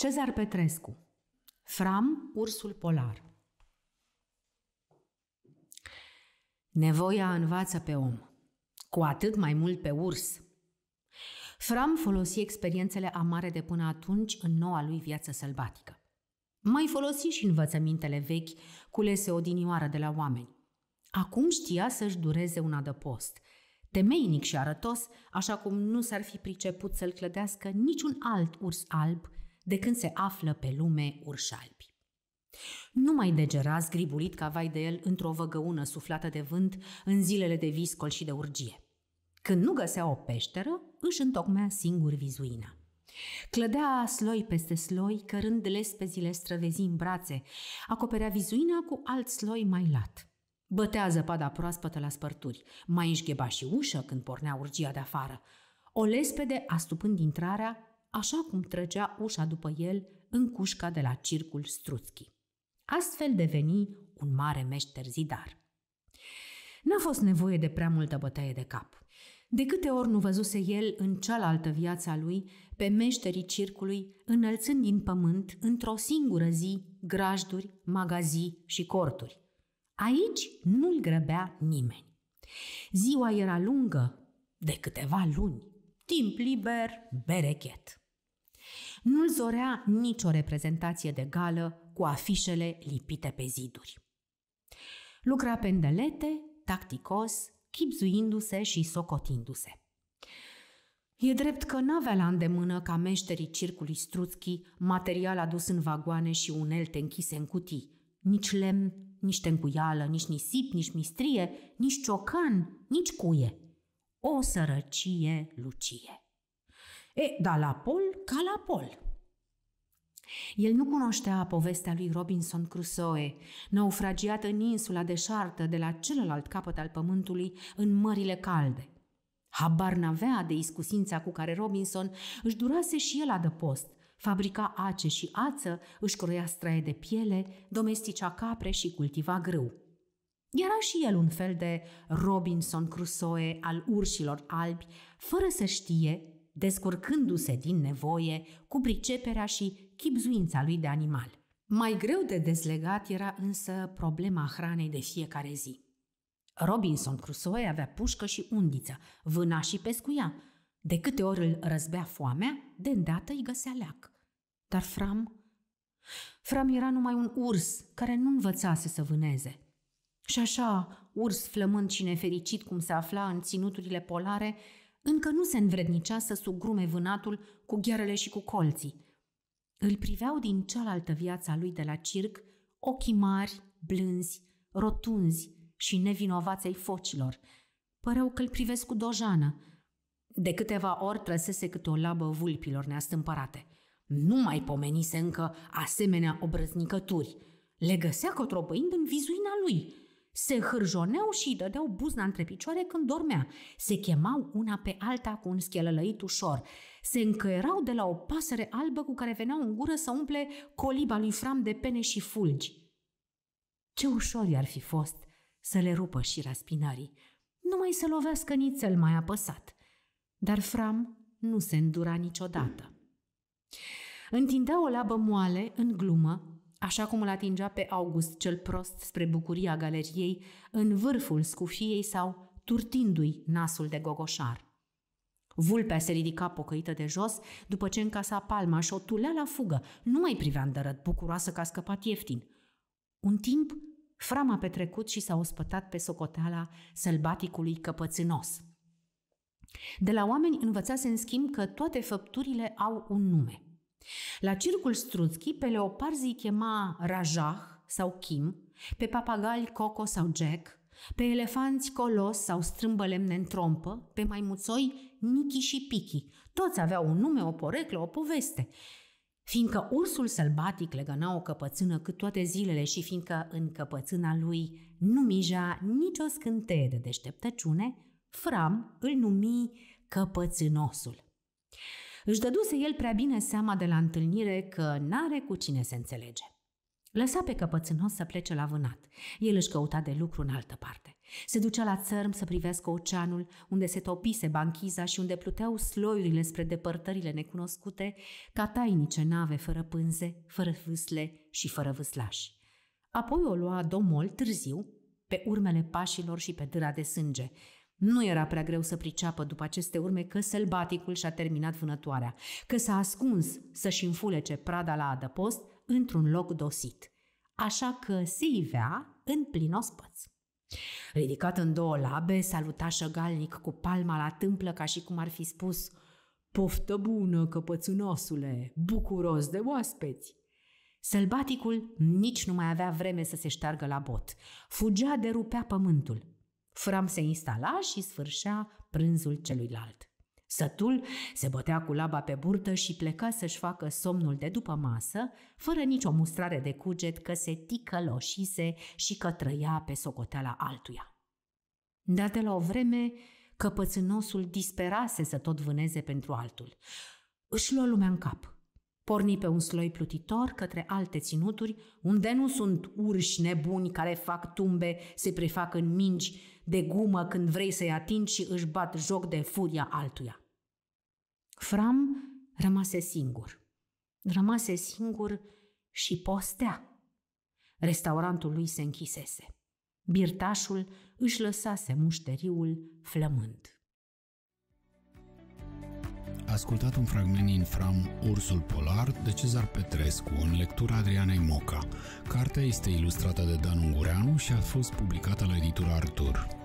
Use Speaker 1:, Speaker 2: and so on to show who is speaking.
Speaker 1: Cezar Petrescu Fram, ursul polar Nevoia învață pe om, cu atât mai mult pe urs. Fram folosi experiențele amare de până atunci în noua lui viață sălbatică. Mai folosi și învățămintele vechi culese odinioară de la oameni. Acum știa să-și dureze un adăpost, temeinic și arătos, așa cum nu s-ar fi priceput să-l clădească niciun alt urs alb de când se află pe lume urșalbi, Nu mai degera zgribulit ca vai de el într-o văgăună suflată de vânt în zilele de viscol și de urgie. Când nu găsea o peșteră, își întocmea singur vizuina. Clădea sloi peste sloi, cărând lespezile străvezi în brațe, acoperea vizuina cu alt sloi mai lat. Bătea zăpada proaspătă la spărturi, mai își gheba și ușă când pornea urgia de afară. O lespede, astupând intrarea, așa cum trăgea ușa după el în cușca de la circul Struțchi. Astfel deveni un mare meșter zidar. N-a fost nevoie de prea multă bătaie de cap. De câte ori nu văzuse el în cealaltă viața lui pe meșterii circului înălțând din pământ într-o singură zi grajduri, magazii și corturi. Aici nu-l grăbea nimeni. Ziua era lungă, de câteva luni, timp liber, berechet. Nu-l zorea nicio reprezentație de gală cu afișele lipite pe ziduri. Lucra pendelete, tacticos, chipzuindu-se și socotindu-se. E drept că n-avea la îndemână ca meșterii circului Struțchi material adus în vagoane și unelte închise în cutii, nici lemn, nici tencuială, nici nisip, nici mistrie, nici ciocan, nici cuie. O sărăcie lucie. E, dar la pol, ca la pol. El nu cunoștea povestea lui Robinson Crusoe, naufragiat în insula deșartă de la celălalt capăt al pământului în mările calde. Habar n-avea de iscusința cu care Robinson își durase și el adăpost, fabrica ace și ață, își croia straie de piele, domestica capre și cultiva grâu. Era și el un fel de Robinson Crusoe al urșilor albi, fără să știe descurcându-se din nevoie cu priceperea și chipzuința lui de animal. Mai greu de dezlegat era însă problema hranei de fiecare zi. Robinson Crusoe avea pușcă și undiță, vâna și pescuia. De câte ori îl răzbea foamea, de îndată îi găsea leac. Dar Fram... Fram era numai un urs care nu învățase să vâneze. Și așa, urs flămând și nefericit cum se afla în ținuturile polare, încă nu se învrednicea să sugrume vânatul cu ghearele și cu colții. Îl priveau din cealaltă viața lui de la circ ochii mari, blânzi, rotunzi și nevinovați ai focilor. Păreau că îl privesc cu dojană. De câteva ori trăsese câte o labă vulpilor neastâmpărate. Nu mai pomenise încă asemenea obrăznicături. Le găsea cotropăind în vizuina lui – se hârjoneau și îi dădeau buzna între picioare când dormea. Se chemau una pe alta cu un schelălăit ușor. Se încăerau de la o pasăre albă cu care veneau în gură să umple coliba lui Fram de pene și fulgi. Ce ușor i-ar fi fost să le rupă și raspinării, numai să lovească nițel mai apăsat. Dar Fram nu se îndura niciodată. Întindea o labă moale, în glumă, așa cum îl atingea pe August cel prost spre bucuria galeriei, în vârful scufiei sau turtindu-i nasul de gogoșar. Vulpea se ridica pocăită de jos după ce încasa palma și o tulea la fugă. Nu mai privea dărăt, bucuroasă că a scăpat ieftin. Un timp, frama petrecut și s-a ospătat pe socoteala sălbaticului căpățânos. De la oameni învățase în schimb că toate făpturile au un nume – la circul Struțchi, pe leoparzi îi chema Rajah sau Kim, pe papagali Coco sau Jack, pe elefanți Colos sau strâmbă lemne în trompă, pe maimuțoi Niki și Piki, Toți aveau un nume, o poreclă, o poveste. Fiindcă ursul sălbatic legăna o căpățână cât toate zilele și fiindcă în căpățâna lui nu mija nicio scânteie de deșteptăciune, Fram îl numi căpățânosul. Își dăduse el prea bine seama de la întâlnire că n-are cu cine se înțelege. Lăsa pe căpățânos să plece la vânat. El își căuta de lucru în altă parte. Se ducea la țărm să privească oceanul, unde se topise banchiza și unde pluteau sloiurile spre depărtările necunoscute, ca tainice nave fără pânze, fără vâsle și fără vâslași. Apoi o lua domol târziu, pe urmele pașilor și pe dâra de sânge, nu era prea greu să priceapă după aceste urme că sălbaticul și-a terminat vânătoarea, că s-a ascuns să-și înfulece prada la adăpost într-un loc dosit. Așa că se ivea în plin ospăț. Ridicat în două labe, saluta șăgalnic cu palma la tâmplă ca și cum ar fi spus Poftă bună, căpățânosule, bucuros de oaspeți! Sălbaticul nici nu mai avea vreme să se șteargă la bot. Fugea de rupea pământul. Fram se instala și sfârșea prânzul celuilalt. Sătul se bătea cu laba pe burtă și pleca să-și facă somnul de după masă, fără nicio mustrare de cuget că se ticăloșise și că trăia pe socoteala altuia. Dar de la o vreme, căpățânosul disperase să tot vâneze pentru altul. Își lua lumea în cap – porni pe un sloi plutitor către alte ținuturi, unde nu sunt urși nebuni care fac tumbe, se prefac în mingi de gumă când vrei să-i atingi și își bat joc de furia altuia. Fram rămase singur. Rămase singur și postea. Restaurantul lui se închisese. Birtașul își lăsase mușteriul flămând ascultat un fragment din fram Ursul Polar de Cezar Petrescu în lectura Adrianei Moca. Cartea este ilustrată de Dan Ungureanu și a fost publicată la editura Artur.